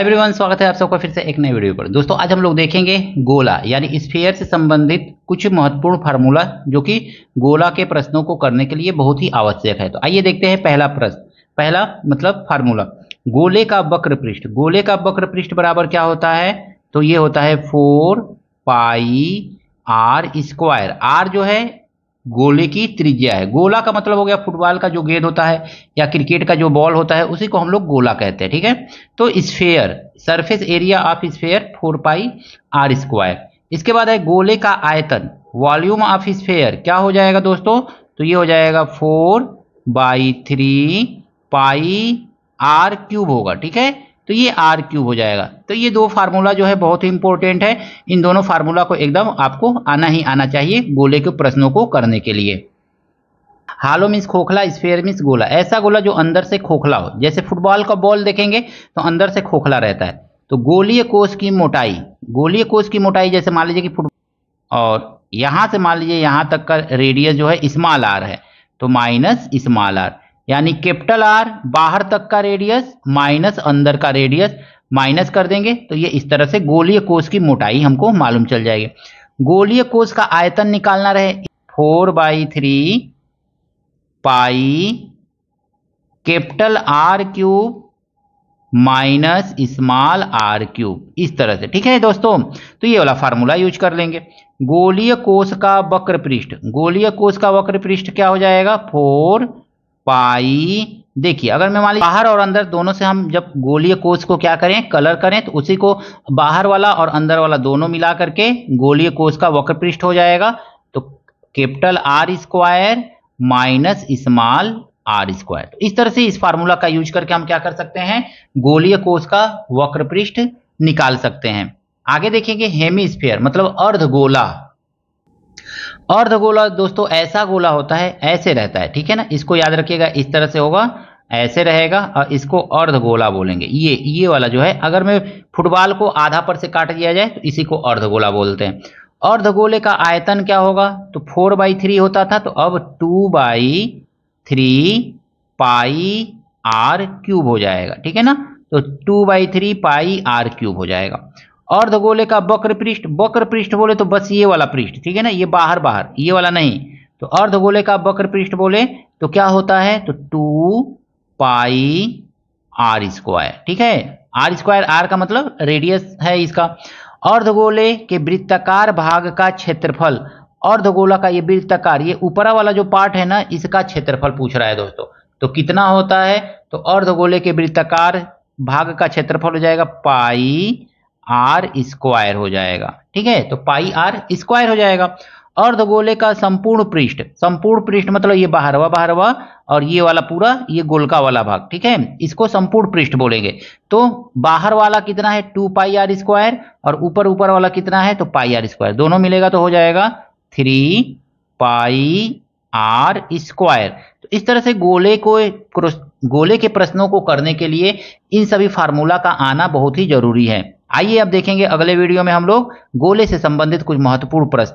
hi everyone स्वागत है आप सबका फिर से एक नए वीडियो पर दोस्तों आज हम लोग देखेंगे गोला यानी स्फीयर से संबंधित कुछ महत्वपूर्ण फार्मूला जो कि गोला के प्रश्नों को करने के लिए बहुत ही आवश्यक है तो आइए देखते हैं पहला प्रश्न पहला मतलब फार्मूला गोले का वक्र पृष्ठ गोले का वक्र पृष्ठ बराबर क्या होता है तो ये होता है four pi R square R जो है गोले की त्रिज्या है गोला का मतलब हो गया फुटबॉल का जो गेंद होता है या क्रिकेट का जो बॉल होता है उसी को हम लोग गोला कहते हैं ठीक है तो sphere surface area of sphere four pi R square इसके बाद है गोले का आयतन वॉल्यूम ऑफ स्फेयर क्या हो जाएगा दोस्तों तो ये हो जाएगा four by three pi R cube होगा ठीक है तो ये आर क्यूब हो जाएगा तो ये दो फार्मूला जो है बहुत ही इंपॉर्टेंट है इन दोनों फार्मूला को एकदम आपको आना ही आना चाहिए गोले के प्रश्नों को करने के लिए हालो मीन्स खोखला स्फेयर मीन्स गोला ऐसा गोला जो अंदर से खोखला हो जैसे फुटबॉल का बॉल देखेंगे तो अंदर से खोखला रहता है तो गोलीय कोष की मोटाई गोलीय कोष की मोटाई जैसे मान लीजिए कि फुटबॉल और यहाँ से मान लीजिए यहाँ तक का रेडियस जो है स्मॉल आर है तो माइनस स्मॉल आर यानी कैपिटल आर बाहर तक का रेडियस माइनस अंदर का रेडियस माइनस कर देंगे तो ये इस तरह से गोलीय कोश की मोटाई हमको मालूम चल जाएगी गोलीय कोश का आयतन निकालना रहे four by three pi capital R cube minus small R cube इस तरह से ठीक है दोस्तों तो ये वाला फार्मूला यूज कर लेंगे गोलीय कोश का वक्र पृष्ठ गोलीय कोश का वक्र पृष्ठ क्या हो जाएगा फोर पाई देखिए अगर मैं मान ली बाहर और अंदर दोनों से हम जब गोलीय कोश को क्या करें कलर करें तो उसी को बाहर वाला और अंदर वाला दोनों मिला करके गोलीय कोश का वक्र पृष्ठ हो जाएगा तो capital R square minus small R square इस तरह से इस फार्मूला का यूज करके हम क्या कर सकते हैं गोलीय कोष का वक्र पृष्ठ निकाल सकते हैं आगे देखेंगे हेमी स्फेयर मतलब अर्ध गोला अर्धगोला दोस्तों ऐसा गोला होता है ऐसे रहता है ठीक है ना इसको याद रखिएगा इस तरह से होगा ऐसे रहेगा और इसको अर्धगोला बोलेंगे ये ये वाला जो है अगर मैं फुटबॉल को आधा पर से काट दिया जाए तो इसी को अर्धगोला बोलते हैं अर्धगोले का आयतन क्या होगा तो फोर बाई थ्री होता था तो अब two by three pi R cube हो जाएगा ठीक है ना तो two by three pi R cube हो जाएगा अर्धगोले का वक्र पृष्ठ वक्र पृष्ठ बोले तो बस ये वाला पृष्ठ ठीक है ना ये बाहर बाहर ये वाला नहीं तो अर्धगोले का वक्र पृष्ठ बोले तो क्या होता है तो टू पाई आर स्क्वायर ठीक है आर स्क्वायर आर का मतलब रेडियस है इसका अर्धगोले के वृत्ताकार भाग का क्षेत्रफल अर्धगोला का ये वृत्ताकार ये ऊपर वाला जो पार्ट है ना इसका क्षेत्रफल पूछ रहा है दोस्तों तो कितना होता है तो अर्धगोले के वृत्ताकार भाग का क्षेत्रफल हो जाएगा पाई आर स्क्वायर हो जाएगा ठीक है तो पाई आर स्क्वायर हो जाएगा अर्धगोले का संपूर्ण पृष्ठ संपूर्ण पृष्ठ मतलब ये बाहरवा बाहरवा और ये वाला पूरा ये गोलका वाला भाग ठीक है इसको संपूर्ण पृष्ठ बोलेंगे तो बाहर वाला कितना है टू पाई आर स्क्वायर और ऊपर ऊपर वाला कितना है तो पाई आर स्क्वायर दोनों मिलेगा तो हो जाएगा थ्री पाई आर स्क्वायर तो इस तरह से गोले को गोले के प्रश्नों को करने के लिए इन सभी फार्मूला का आना बहुत ही जरूरी है आइए अब देखेंगे अगले वीडियो में हम लोग गोले से संबंधित कुछ महत्वपूर्ण प्रश्न